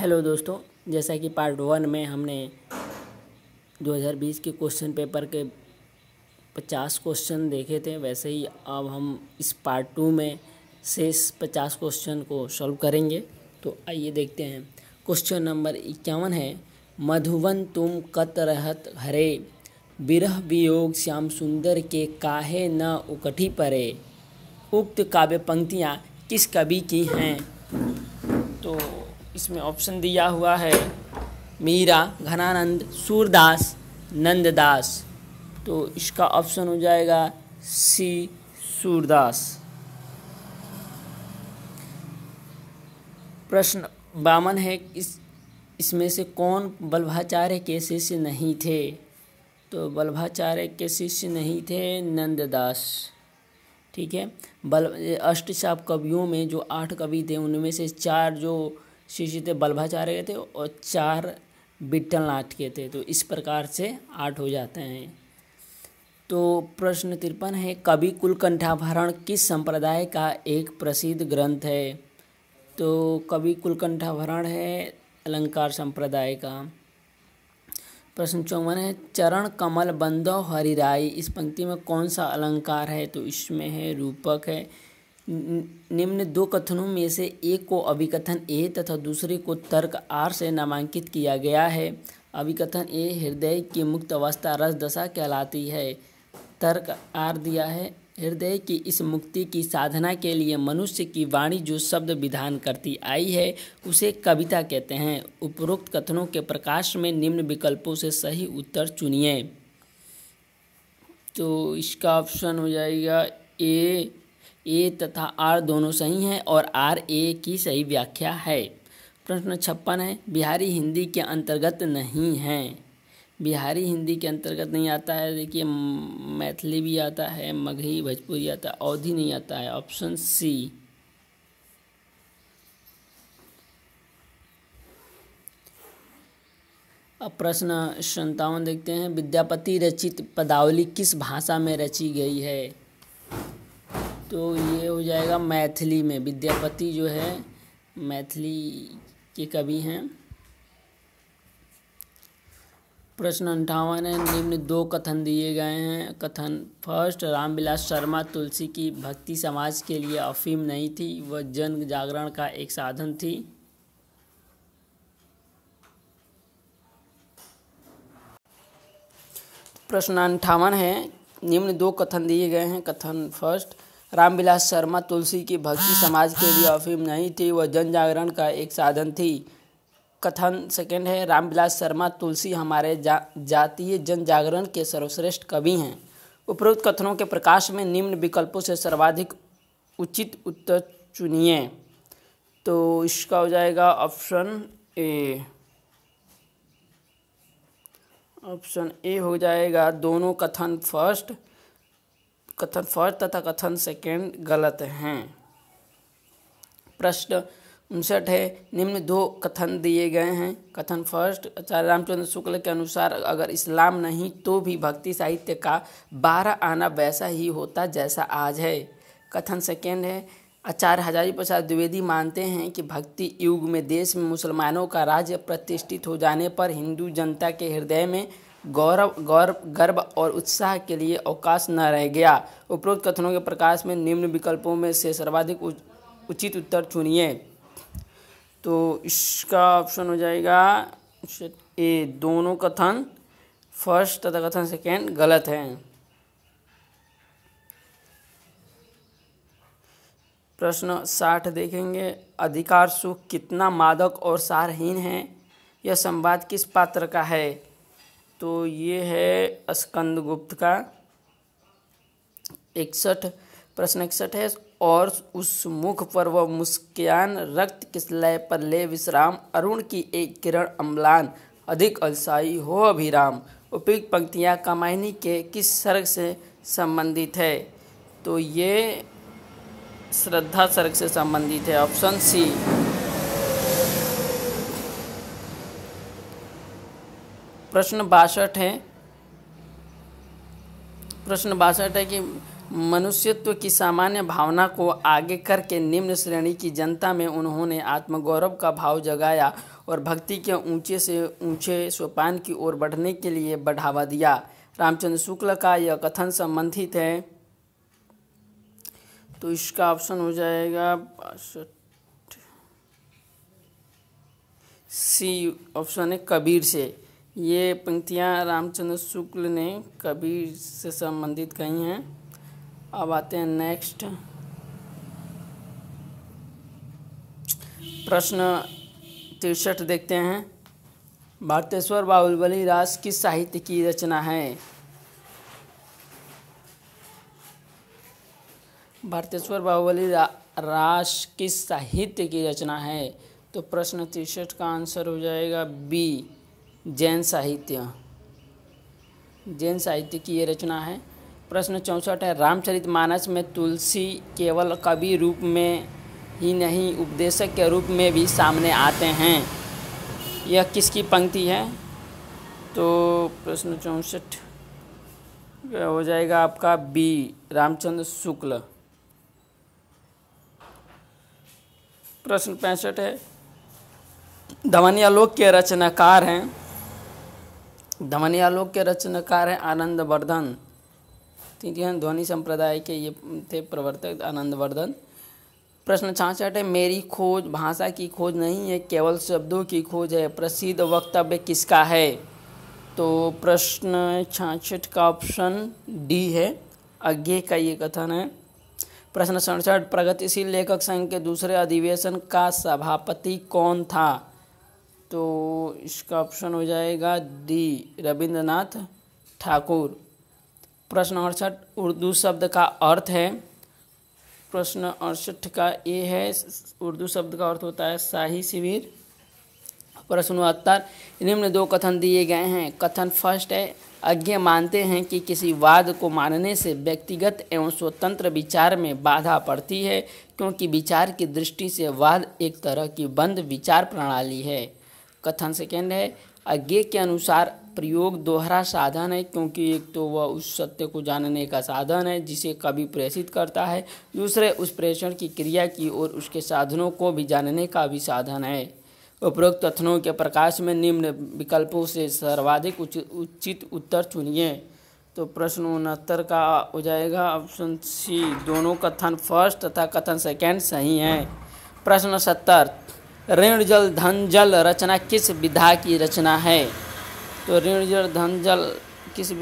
hello दोस्तों जैसा कि पार्ट वन में हमने 2020 के क्वेश्चन पेपर के 50 क्वेश्चन देखे थे वैसे ही अब हम इस पार्ट टू में शेष 50 क्वेश्चन को सॉल्व करेंगे तो आइए देखते हैं क्वेश्चन नंबर इक्यावन है मधुवन तुम कत रहत हरे विरह वियोग श्याम सुंदर के काहे न उकठी परे उक्त काव्य पंक्तियाँ किस कवि की हैं इसमें ऑप्शन दिया हुआ है मीरा घनानंद सूरदास नंददास तो इसका ऑप्शन हो जाएगा सी सूरदास प्रश्न बामन है इस इसमें से कौन बल्भाचार्य के शिष्य नहीं थे तो बल्भाचार्य के शिष्य नहीं थे नंददास ठीक है बल अष्ट कवियों में जो आठ कवि थे उनमें से चार जो श्री थे बल्भाचार्य थे और चार बिट्टल नाथ के थे तो इस प्रकार से आठ हो जाते हैं तो प्रश्न तिरपन है कवि कुलकंठाभरण किस संप्रदाय का एक प्रसिद्ध ग्रंथ है तो कवि कुलकंठाभरण है अलंकार संप्रदाय का प्रश्न चौवन है चरण कमल बंदो हरिराई इस पंक्ति में कौन सा अलंकार है तो इसमें है रूपक है निम्न दो कथनों में से एक को अभिकथन ए तथा दूसरे को तर्क आर से नामांकित किया गया है अभिकथन ए हृदय की मुक्त अवस्था रस दशा कहलाती है तर्क आर दिया है हृदय की इस मुक्ति की साधना के लिए मनुष्य की वाणी जो शब्द विधान करती आई है उसे कविता कहते हैं उपरोक्त कथनों के प्रकाश में निम्न विकल्पों से सही उत्तर चुनिए तो इसका ऑप्शन हो जाएगा ए ए तथा आर दोनों सही हैं और आर ए की सही व्याख्या है प्रश्न छप्पन है बिहारी हिंदी के अंतर्गत नहीं है बिहारी हिंदी के अंतर्गत नहीं आता है देखिए मैथिली भी आता है मगही भोजपुरी आता है अवधि नहीं आता है ऑप्शन सी अब प्रश्न संतावन देखते हैं विद्यापति रचित पदावली किस भाषा में रची गई है तो ये हो जाएगा मैथिली में विद्यापति जो है मैथिली के कवि हैं प्रश्न अंठावन है निम्न दो कथन दिए गए हैं कथन फर्स्ट रामविलास शर्मा तुलसी की भक्ति समाज के लिए अफीम नहीं थी वह जन जागरण का एक साधन थी प्रश्न अंठावन है निम्न दो कथन दिए गए हैं कथन फर्स्ट रामविलास शर्मा तुलसी की भक्ति समाज के लिए अफीम नहीं थी वह जन जागरण का एक साधन थी कथन सेकंड है रामविलास शर्मा तुलसी हमारे जा, जातीय जन जागरण के सर्वश्रेष्ठ कवि हैं उपरोक्त कथनों के प्रकाश में निम्न विकल्पों से सर्वाधिक उचित उत्तर चुनिए तो इसका हो जाएगा ऑप्शन ए ऑप्शन ए हो जाएगा दोनों कथन फर्स्ट कथन फर्स्ट तथा कथन सेकंड गलत हैं प्रश्न उनसठ है निम्न दो कथन दिए गए हैं कथन फर्स्ट आचार्य रामचंद्र शुक्ल के अनुसार अगर इस्लाम नहीं तो भी भक्ति साहित्य का बारह आना वैसा ही होता जैसा आज है कथन सेकेंड है आचार्य हजारी प्रसाद द्विवेदी मानते हैं कि भक्ति युग में देश में मुसलमानों का राज्य प्रतिष्ठित हो जाने पर हिंदू जनता के हृदय में गौरव गौरव गर्व और उत्साह के लिए अवकाश न रह गया उपरोक्त कथनों के प्रकाश में निम्न विकल्पों में से सर्वाधिक उच, उचित उत्तर चुनिए तो इसका ऑप्शन हो जाएगा ए दोनों कथन फर्स्ट तथा कथन सेकेंड गलत हैं प्रश्न साठ देखेंगे अधिकार सुख कितना मादक और सारहीन है यह संवाद किस पात्र का है तो ये है स्कंद गुप्त का इकसठ प्रश्न इकसठ है और उस मुख पर वह मुस्कान रक्त किस लय पर ले विश्राम अरुण की एक किरण अम्लान अधिक अलसाई हो अभिराम उपयुक्त पंक्तियाँ कामायनी के किस सर्ग से संबंधित है तो ये श्रद्धा सर्ग से संबंधित है ऑप्शन सी प्रश्न बासठ है प्रश्न बासठ है कि मनुष्यत्व की सामान्य भावना को आगे करके निम्न श्रेणी की जनता में उन्होंने आत्मगौरव का भाव जगाया और भक्ति के ऊंचे से ऊंचे सोपान की ओर बढ़ने के लिए बढ़ावा दिया रामचंद्र शुक्ल का यह कथन संबंधित है तो इसका ऑप्शन हो जाएगा सी ऑप्शन है कबीर से ये पंक्तियाँ रामचंद्र शुक्ल ने कबीर से संबंधित कही हैं अब आते हैं नेक्स्ट प्रश्न तिरसठ देखते हैं भारतेश्वर बाहुलबली रास किस साहित्य की रचना है भारतेश्वर बाहुबली रास किस साहित्य की रचना है तो प्रश्न तिरसठ का आंसर हो जाएगा बी जैन साहित्य जैन साहित्य की ये रचना है प्रश्न चौंसठ है रामचरित मानस में तुलसी केवल कवि रूप में ही नहीं उपदेशक के रूप में भी सामने आते हैं यह किसकी पंक्ति है तो प्रश्न चौंसठ हो जाएगा आपका बी रामचंद्र शुक्ल प्रश्न पैंसठ है ध्वनि आलोक के रचनाकार हैं धमनियालोक के रचनाकार हैं आनंदवर्धन ठीक है ध्वनि संप्रदाय के ये थे प्रवर्तक आनंदवर्धन प्रश्न छाछठ है मेरी खोज भाषा की खोज नहीं है केवल शब्दों की खोज है प्रसिद्ध वक्तव्य किसका है तो प्रश्न छाछठ का ऑप्शन डी है अज्ञे का ये कथन है प्रश्न सड़सठ प्रगतिशील लेखक संघ के दूसरे अधिवेशन का सभापति कौन था तो इसका ऑप्शन हो जाएगा डी रविंद्रनाथ ठाकुर प्रश्न अड़सठ उर्दू शब्द का अर्थ है प्रश्न अड़सठ का ये है उर्दू शब्द का अर्थ होता है शाही शिविर प्रश्न उत्तर निम्न दो कथन दिए गए हैं कथन फर्स्ट है अज्ञ मानते हैं कि किसी वाद को मानने से व्यक्तिगत एवं स्वतंत्र विचार में बाधा पड़ती है क्योंकि विचार की दृष्टि से वाद एक तरह की बंद विचार प्रणाली है कथन सेकेंड है अज्ञे के अनुसार प्रयोग दोहरा साधन है क्योंकि एक तो वह उस सत्य को जानने का साधन है जिसे कभी प्रेषित करता है दूसरे उस प्रेषण की क्रिया की और उसके साधनों को भी जानने का भी साधन है उपरोक्त कथनों के प्रकाश में निम्न विकल्पों से सर्वाधिक उचित उचित उत्तर चुनिए तो प्रश्न उनहत्तर का हो जाएगा ऑप्शन सी दोनों कथन फर्स्ट तथा कथन सेकेंड सही हैं प्रश्न सत्तर ऋण जल धन जल रचना किस विधा की रचना है तो ऋण जल धन जल किस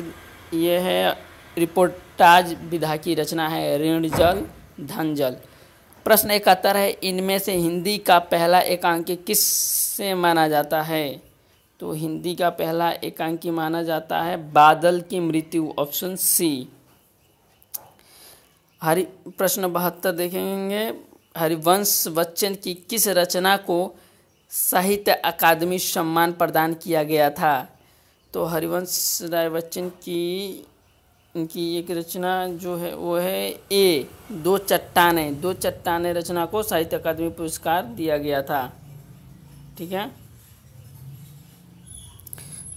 ये है रिपोर्टाज विधा की रचना है ऋण जल धन जल प्रश्न इकहत्तर है इनमें से हिंदी का पहला एकांकी किस से माना जाता है तो हिंदी का पहला एकांकी माना जाता है बादल की मृत्यु ऑप्शन सी हरी प्रश्न बहत्तर देखेंगे हरिवंश बच्चन की किस रचना को साहित्य अकादमी सम्मान प्रदान किया गया था तो हरिवंश राय बच्चन की इनकी एक रचना जो है वो है ए दो चट्टाने दो चट्टाने रचना को साहित्य अकादमी पुरस्कार दिया गया था ठीक है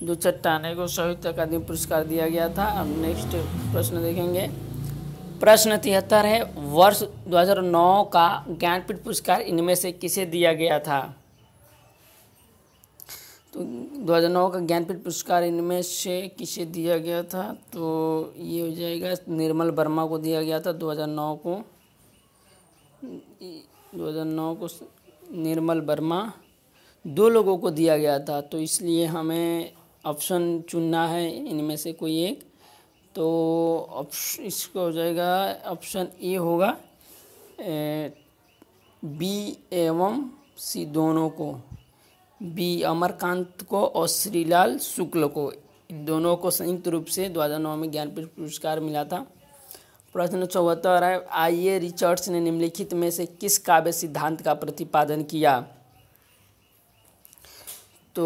दो चट्टाने को साहित्य अकादमी पुरस्कार दिया गया था अब नेक्स्ट प्रश्न देखेंगे प्रश्न तिहत्तर है वर्ष 2009 का ज्ञानपीठ पुरस्कार इनमें से किसे दिया गया था तो 2009 का ज्ञानपीठ पुरस्कार इनमें से किसे दिया गया था तो ये हो जाएगा निर्मल वर्मा को दिया गया था 2009 को 2009 को निर्मल वर्मा दो लोगों को दिया गया था तो इसलिए हमें ऑप्शन चुनना है इनमें से कोई एक तो इसका हो जाएगा ऑप्शन ए होगा ए, बी एवं सी दोनों को बी अमरकांत को और श्रीलाल शुक्ल को दोनों को संयुक्त रूप से दो हज़ार नौ में ज्ञानपीठ पुरस्कार मिला था प्रश्न चौहत्तर है ए रिचर्ड्स ने निम्नलिखित में से किस काव्य सिद्धांत का प्रतिपादन किया तो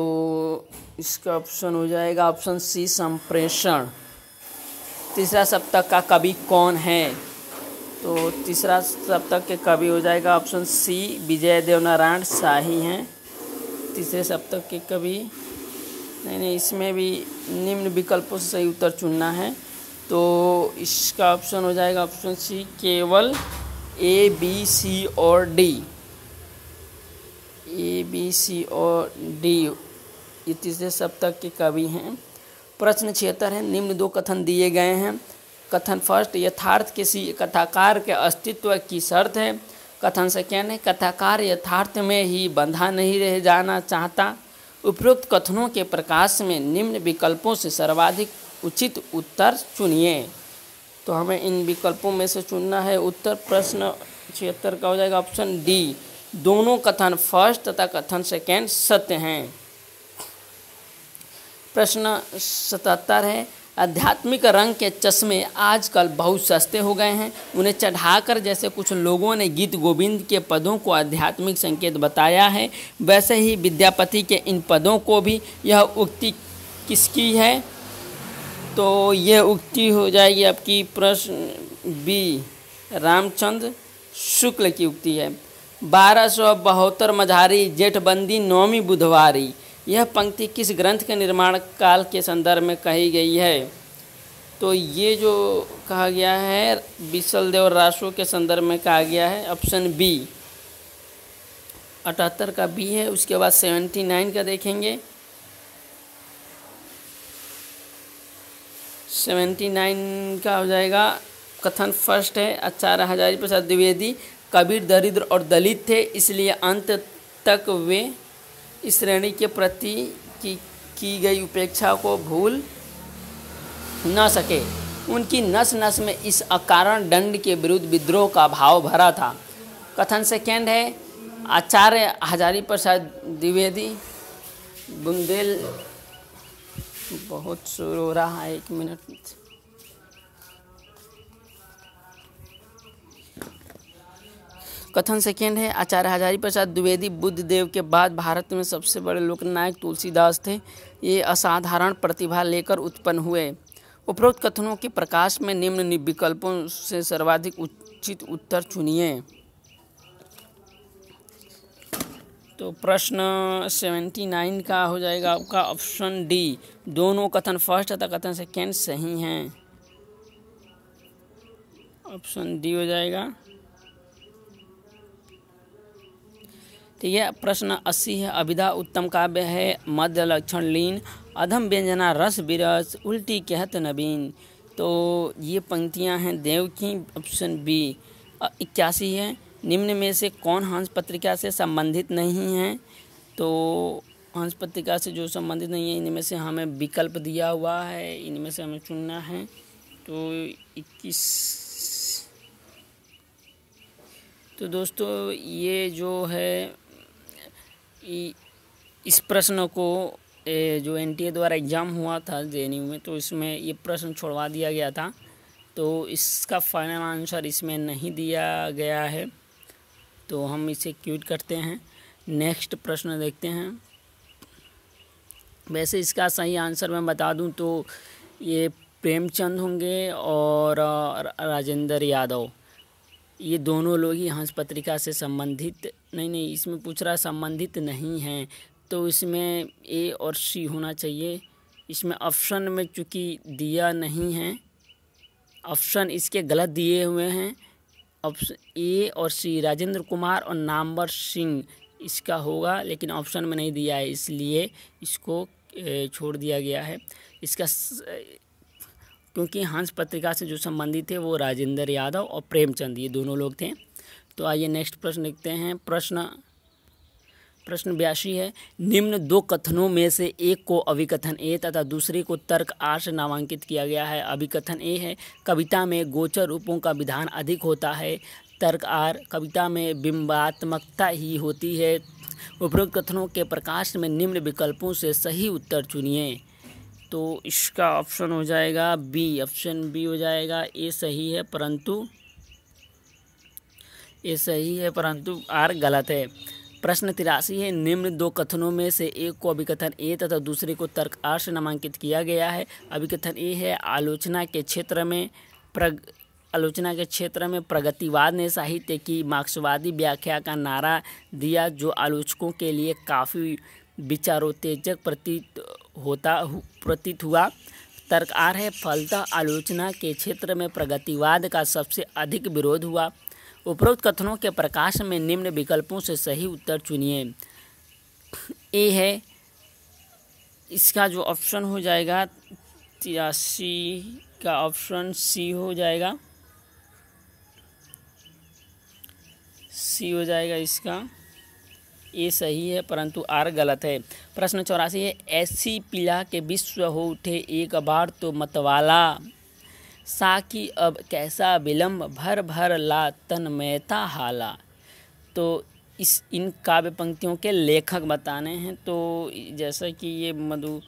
इसका ऑप्शन हो जाएगा ऑप्शन सी संप्रेषण तीसरा सप्तक का कवि कौन है तो तीसरा सप्तक के कवि हो जाएगा ऑप्शन सी विजय देवनारायण शाही हैं तीसरे सप्तक के कवि नहीं नहीं इसमें भी निम्न विकल्पों से सही उत्तर चुनना है तो इसका ऑप्शन हो जाएगा ऑप्शन सी केवल ए बी सी और डी ए बी सी और डी ये तीसरे सप्तक के कवि हैं प्रश्न छिहत्तर है निम्न दो कथन दिए गए हैं कथन फर्स्ट यथार्थ किसी कथाकार के अस्तित्व की शर्त है कथन सेकेंड है कथाकार यथार्थ में ही बंधा नहीं रह जाना चाहता उपयुक्त कथनों के प्रकाश में निम्न विकल्पों से सर्वाधिक उचित उत्तर चुनिए तो हमें इन विकल्पों में से चुनना है उत्तर प्रश्न छिहत्तर का हो जाएगा ऑप्शन डी दोनों कथन फर्स्ट तथा कथन सेकेंड सत्य हैं प्रश्न सतहत्तर है आध्यात्मिक रंग के चश्मे आजकल बहुत सस्ते हो गए हैं उन्हें चढ़ाकर जैसे कुछ लोगों ने गीत गोविंद के पदों को आध्यात्मिक संकेत बताया है वैसे ही विद्यापति के इन पदों को भी यह उक्ति किसकी है तो यह उक्ति हो जाएगी आपकी प्रश्न बी रामचंद्र शुक्ल की उक्ति है बारह सौ बहत्तर मझारी जेठबंदी नौमी बुधवारी यह पंक्ति किस ग्रंथ के निर्माण काल के संदर्भ में कही गई है तो ये जो कहा गया है बिसलदेव राशो के संदर्भ में कहा गया है ऑप्शन बी अठहत्तर का बी है उसके बाद सेवेंटी नाइन का देखेंगे सेवेंटी नाइन का हो जाएगा कथन फर्स्ट है आचार्य अच्छा हजारी प्रसाद द्विवेदी कबीर दरिद्र और दलित थे इसलिए अंत तक वे श्रेणी के प्रति की, की गई उपेक्षा को भूल न सके उनकी नस नस में इस अकारण दंड के विरुद्ध विद्रोह का भाव भरा था कथन सेकेंड है आचार्य हजारी प्रसाद द्विवेदी बुंदेल बहुत शुरू हो रहा है एक मिनट कथन सेकेंड है आचार्य हजारी प्रसाद द्विवेदी बुद्ध देव के बाद भारत में सबसे बड़े लोकनायक तुलसीदास थे ये असाधारण प्रतिभा लेकर उत्पन्न हुए उपरोक्त कथनों के प्रकाश में निम्न विकल्पों से सर्वाधिक उचित उत्तर चुनिए तो प्रश्न सेवेंटी नाइन का हो जाएगा आपका ऑप्शन डी दोनों कथन फर्स्ट तथा कथन सेकेंड सही हैं ऑप्शन डी हो जाएगा ठीक है प्रश्न अस्सी है अभिधा उत्तम काव्य है मध्य लक्षण लीन अधम व्यंजना रस बिरस उल्टी कहत नवीन तो ये पंक्तियां हैं देव की ऑप्शन बी इक्यासी है निम्न में से कौन हंस पत्रिका से संबंधित नहीं है तो हंस पत्रिका से जो संबंधित नहीं है इनमें से हमें विकल्प दिया हुआ है इनमें से हमें चुनना है तो इक्कीस तो दोस्तों ये जो है इस प्रश्न को जो एनटीए द्वारा एग्ज़ाम हुआ था जे में तो इसमें ये प्रश्न छोड़वा दिया गया था तो इसका फाइनल आंसर इसमें नहीं दिया गया है तो हम इसे क्यूट करते हैं नेक्स्ट प्रश्न देखते हैं वैसे इसका सही आंसर मैं बता दूं तो ये प्रेमचंद होंगे और राजेंद्र यादव ये दोनों लोग ही हंस पत्रिका से संबंधित नहीं नहीं इसमें पूछ रहा संबंधित नहीं हैं तो इसमें ए और सी होना चाहिए इसमें ऑप्शन में चूँकि दिया नहीं है ऑप्शन इसके गलत दिए हुए हैं ऑप्शन ए और सी राजेंद्र कुमार और नामवर सिंह इसका होगा लेकिन ऑप्शन में नहीं दिया है इसलिए इसको छोड़ दिया गया है इसका क्योंकि हंस पत्रिका से जो संबंधित थे वो राजेंद्र यादव और प्रेमचंद ये दोनों लोग थे तो आइए नेक्स्ट प्रश्न लिखते हैं प्रश्न प्रश्न बयासी है निम्न दो कथनों में से एक को अभिकथन ए तथा दूसरे को तर्क आर से नामांकित किया गया है अभिकथन ए है कविता में गोचर रूपों का विधान अधिक होता है तर्क आर कविता में बिंबात्मकता ही होती है उपरोक्त कथनों के प्रकाश में निम्न विकल्पों से सही उत्तर चुनिए तो इसका ऑप्शन हो जाएगा बी ऑप्शन बी हो जाएगा ए सही है परंतु ए सही है परंतु आर गलत है प्रश्न तिरासी है निम्न दो कथनों में से एक को अभिकथन ए तथा दूसरे को तर्क आर से नामांकित किया गया है अभिकथन ए है आलोचना के क्षेत्र में प्रग आलोचना के क्षेत्र में प्रगतिवाद ने साहित्य की मार्क्सवादी व्याख्या का नारा दिया जो आलोचकों के लिए काफ़ी विचारोत्तेजक प्रतीत होता प्रतीत हुआ आ है फलतः आलोचना के क्षेत्र में प्रगतिवाद का सबसे अधिक विरोध हुआ उपरोक्त कथनों के प्रकाश में निम्न विकल्पों से सही उत्तर चुनिए ए है इसका जो ऑप्शन हो जाएगा तिरासी का ऑप्शन सी हो जाएगा सी हो जाएगा इसका ए सही है परंतु आर गलत है प्रश्न चौरासी है ऐसी पिला के विश्व हो उठे एक बार तो मतवाला साकी अब कैसा विलम्ब भर भर ला तन मैता हाला तो इस इन काव्य पंक्तियों के लेखक बताने हैं तो जैसा कि ये मधु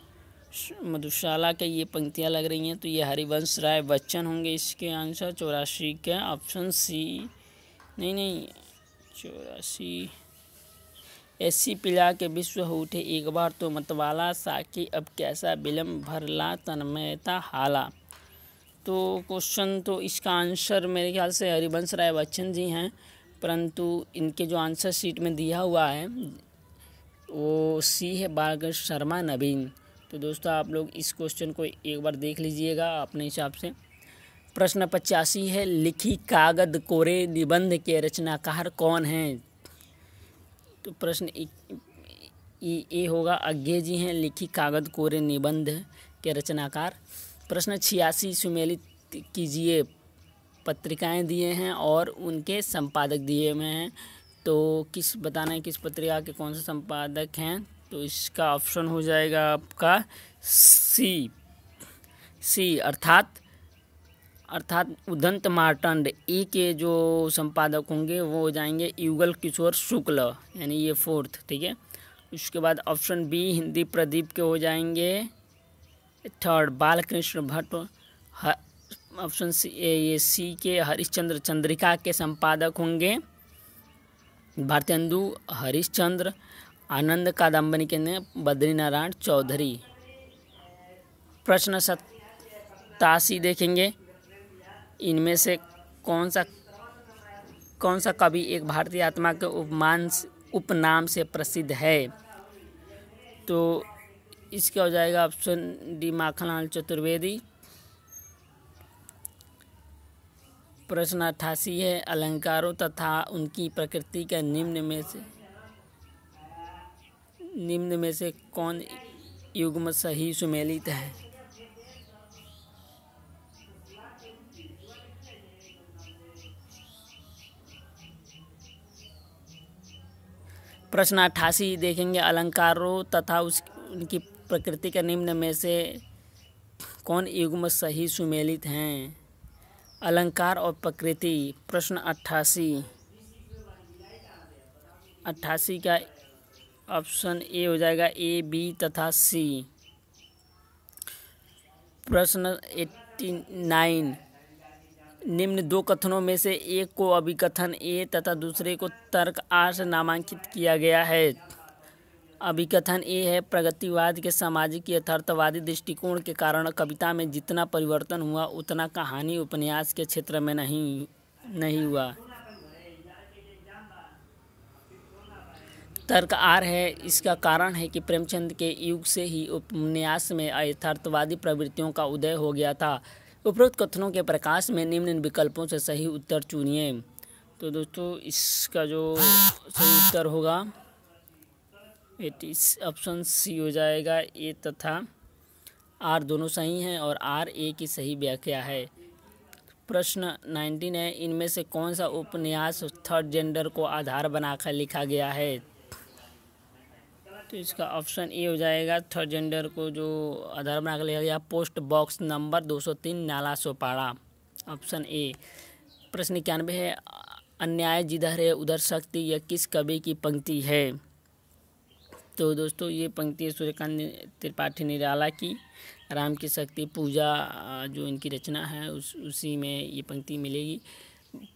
मधुशाला के ये पंक्तियाँ लग रही हैं तो ये हरिवंश राय बच्चन होंगे इसके आंसर चौरासी के ऑप्शन सी नहीं नहीं चौरासी ऐसी पिला के विश्व उठे एक बार तो मतवाला साकी अब कैसा विलम्ब भरला तन्मयता हाला तो क्वेश्चन तो इसका आंसर मेरे ख्याल से हरिवंश राय बच्चन जी हैं परंतु इनके जो आंसर शीट में दिया हुआ है वो सी है बागर शर्मा नवीन तो दोस्तों आप लोग इस क्वेश्चन को एक बार देख लीजिएगा अपने हिसाब से प्रश्न पचासी है लिखी कागद कोरे निबंध के रचनाकार कौन हैं प्रश्न ये होगा अज्ञे जी हैं लिखी कागद कोरे निबंध के रचनाकार प्रश्न छियासी सुमेलित कीजिए पत्रिकाएं दिए हैं और उनके संपादक दिए हुए हैं तो किस बताना है किस पत्रिका के कौन से संपादक हैं तो इसका ऑप्शन हो जाएगा आपका सी सी अर्थात अर्थात उदंत मार्टंड ई के जो संपादक होंगे वो हो जाएंगे युगल किशोर शुक्ल यानी ये फोर्थ ठीक है उसके बाद ऑप्शन बी हिंदी प्रदीप के हो जाएंगे third Balkrishna Bhatt option C ये सी के हरिश्चंद्र चंद्रिका के संपादक होंगे भारतेंदु हरिश्चंद्र आनंद कादम्बनी के ने बद्रीनारायण चौधरी प्रश्न सत्तासी देखेंगे इनमें से कौन सा कौन सा कवि एक भारतीय आत्मा के उपमान उपनाम से प्रसिद्ध है तो इसका हो जाएगा ऑप्शन डी माखनलाल चतुर्वेदी प्रश्न अट्ठासी है अलंकारों तथा उनकी प्रकृति का निम्न में से निम्न में से कौन युग्म सही सुमेलित है प्रश्न अट्ठासी देखेंगे अलंकारों तथा उस उनकी प्रकृति के निम्न में से कौन युग्म सही सुमेलित हैं अलंकार और प्रकृति प्रश्न अट्ठासी अट्ठासी का ऑप्शन ए हो जाएगा ए बी तथा सी प्रश्न एट्टी नाइन निम्न दो कथनों में से एक को अभिकथन ए तथा दूसरे को तर्क आर से नामांकित किया गया है अभिकथन ए है प्रगतिवाद के सामाजिक यथार्थवादी दृष्टिकोण के कारण कविता में जितना परिवर्तन हुआ उतना कहानी उपन्यास के क्षेत्र में नहीं नहीं हुआ तर्क आर है इसका कारण है कि प्रेमचंद के युग से ही उपन्यास में यथार्थवादी प्रवृत्तियों का उदय हो गया था उपरोक्त कथनों के प्रकाश में निम्न विकल्पों से सही उत्तर चुनिए तो दोस्तों इसका जो सही उत्तर होगा ऑप्शन सी हो जाएगा ए तथा आर दोनों सही हैं और आर ए की सही व्याख्या है प्रश्न नाइनटीन है इनमें से कौन सा उपन्यास थर्ड जेंडर को आधार बनाकर लिखा गया है तो इसका ऑप्शन ए हो जाएगा थर्ड जेंडर को जो आधार बना लिया गया पोस्ट बॉक्स नंबर 203 नाला सोपाड़ा ऑप्शन ए प्रश्न इक्यानवे है अन्याय जिधर है उधर शक्ति यह किस कवि की पंक्ति है तो दोस्तों ये पंक्ति है सूर्यकांत त्रिपाठी निराला की राम की शक्ति पूजा जो इनकी रचना है उस उसी में ये पंक्ति मिलेगी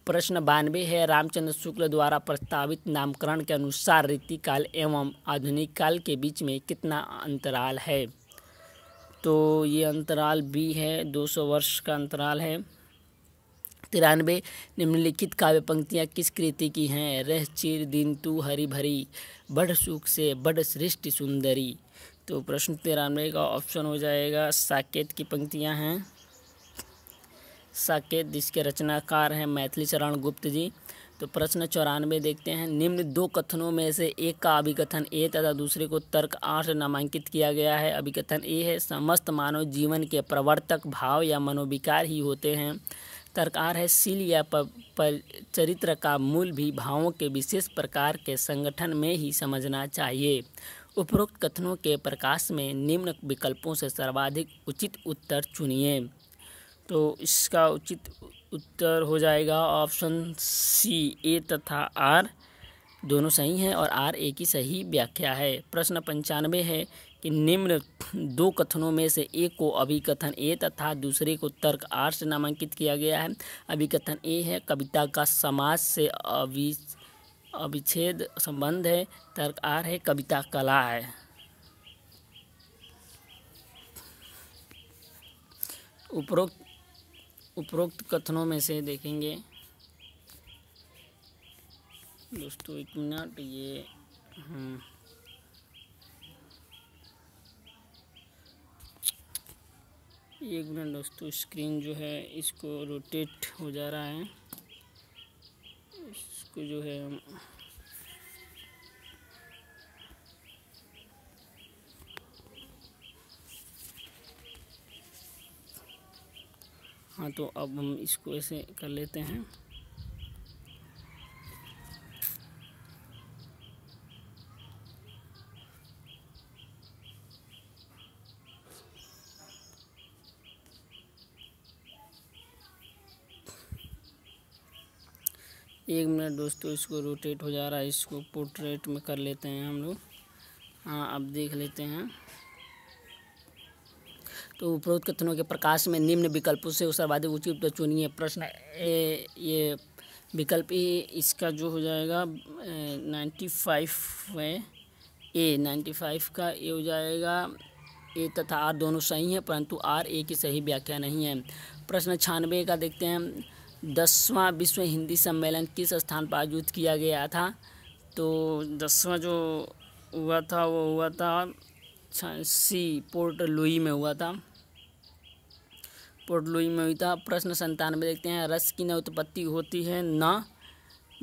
प्रश्न बानवे है रामचंद्र शुक्ल द्वारा प्रस्तावित नामकरण के अनुसार रीतिकाल एवं आधुनिक काल के बीच में कितना अंतराल है तो ये अंतराल बी है 200 वर्ष का अंतराल है तिरानवे निम्नलिखित काव्य पंक्तियाँ किस कृति की हैं रह चीर दिन तू हरी भरी बढ़ सुख से बढ़ सृष्टि सुंदरी तो प्रश्न तिरानवे का ऑप्शन हो जाएगा साकेत की पंक्तियाँ हैं साकेत जिसके रचनाकार हैं मैथिली चरण गुप्त जी तो प्रश्न चौरानवे देखते हैं निम्न दो कथनों में से एक का अभिकथन ए तथा दूसरे को तर्क आठ नामांकित किया गया है अभिकथन ए है समस्त मानव जीवन के प्रवर्तक भाव या मनोविकार ही होते हैं तर्क आर है सील या प, प, चरित्र का मूल भी भावों के विशेष प्रकार के संगठन में ही समझना चाहिए उपरोक्त कथनों के प्रकाश में निम्न विकल्पों से सर्वाधिक उचित उत्तर चुनिए तो इसका उचित उत्तर हो जाएगा ऑप्शन सी ए तथा आर दोनों सही हैं और आर ए की सही व्याख्या है प्रश्न पंचानवे है कि निम्न दो कथनों में से एक को अभिकथन ए तथा दूसरे को तर्क आर से नामांकित किया गया है अभिकथन ए है कविता का समाज से अभि अभिच्छेद संबंध है तर्क आर है कविता कला है उपरोक्त उपरोक्त कथनों में से देखेंगे दोस्तों एक मिनट ये हाँ एक मिनट दोस्तों स्क्रीन जो है इसको रोटेट हो जा रहा है इसको जो है हम हाँ तो अब हम इसको ऐसे कर लेते हैं एक मिनट दोस्तों इसको रोटेट हो जा रहा है इसको पोर्ट्रेट में कर लेते हैं हम लोग हाँ अब देख लेते हैं तो उपरोक्त कथनों के प्रकाश में निम्न विकल्पों से सर्वाधिक उचित तो चुनिए प्रश्न ए, ये विकल्प ए इसका जो हो जाएगा ninety five A ninety five का ए हो जाएगा ए तथा आर दोनों सही हैं परंतु आर ए की सही व्याख्या नहीं है प्रश्न छानबे का देखते हैं दसवां विश्व हिंदी सम्मेलन किस स्थान पर आयोजित किया गया था तो दसवां जो हुआ था वो हुआ था सी पोर्ट लुई में हुआ था पोटलोई में हुई था प्रश्न संतानवे देखते हैं रस की न उत्पत्ति होती है न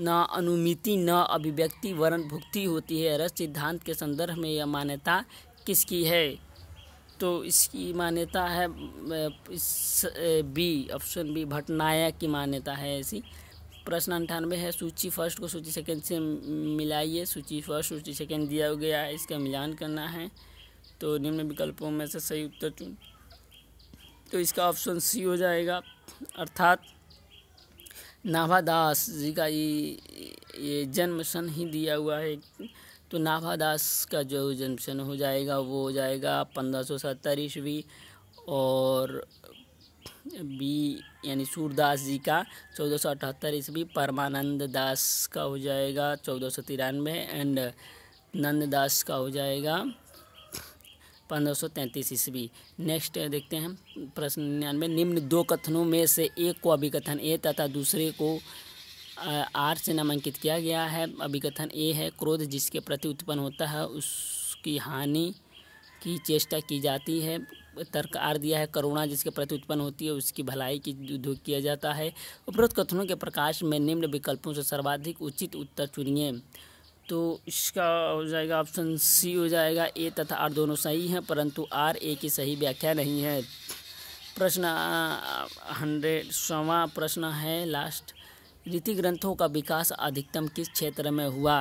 न अनुमिति न अभिव्यक्ति वरण भुक्ति होती है रस सिद्धांत के संदर्भ में यह मान्यता किसकी है तो इसकी मान्यता है इस बी ऑप्शन बी भटनायक की मान्यता है ऐसी प्रश्न अंठानवे है सूची फर्स्ट को सूची सेकंड से मिलाइए सूची फर्स्ट सूची सेकंड दिया गया है इसका मिलान करना है तो निम्न विकल्पों में से सही उत्तर चुन तो इसका ऑप्शन सी हो जाएगा अर्थात नाभादास जी का ये ये जन्म सन ही दिया हुआ है तो नाभादास का जो जन्म सन हो जाएगा वो हो जाएगा पंद्रह सौ सत्तर ईस्वी और बी यानी सूरदास जी का चौदह सौ अठहत्तर ईस्वी परमानंद दास का हो जाएगा चौदह सौ तिरानवे एंड नंददास का हो जाएगा पंद्रह सौ तैंतीस ईस्वी नेक्स्ट देखते हैं प्रश्न निन्यानवे निम्न दो कथनों में से एक को अभिकथन ए तथा दूसरे को आर से नामांकित किया गया है अभिकथन ए है क्रोध जिसके प्रति उत्पन्न होता है उसकी हानि की चेष्टा की जाती है तर्क आर दिया है करुणा जिसके प्रति उत्पन्न होती है उसकी भलाई की उद्योग किया जाता है उपरोक्त कथनों के प्रकाश में निम्न विकल्पों से सर्वाधिक उचित उत्तर चुनिए तो इसका हो जाएगा ऑप्शन सी हो जाएगा ए तथा आर दोनों सही हैं परंतु आर ए की सही व्याख्या नहीं है प्रश्न हंड्रेड सवा प्रश्न है लास्ट रीति ग्रंथों का विकास अधिकतम किस क्षेत्र में हुआ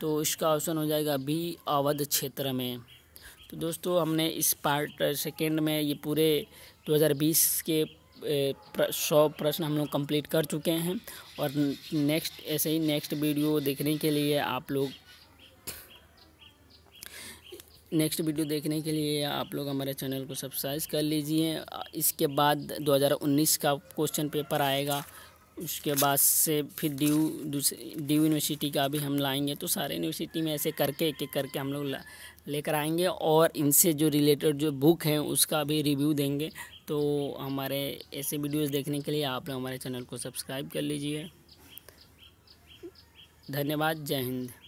तो इसका ऑप्शन हो जाएगा बी अवध क्षेत्र में तो दोस्तों हमने इस पार्ट सेकेंड में ये पूरे 2020 के सौ प्रश्न हम लोग कंप्लीट कर चुके हैं और नेक्स्ट ऐसे ही नेक्स्ट वीडियो देखने के लिए आप लोग नेक्स्ट वीडियो देखने के लिए आप लोग हमारे चैनल को सब्सक्राइब कर लीजिए इसके बाद 2019 का क्वेश्चन पेपर आएगा उसके बाद से फिर ड्यू डी यूनिवर्सिटी का भी हम लाएंगे तो सारे यूनिवर्सिटी में ऐसे करके एक एक करके हम लोग लेकर आएंगे और इनसे जो रिलेटेड जो बुक हैं उसका भी रिव्यू देंगे तो हमारे ऐसे वीडियोस देखने के लिए आप लोग हमारे चैनल को सब्सक्राइब कर लीजिए धन्यवाद जय हिंद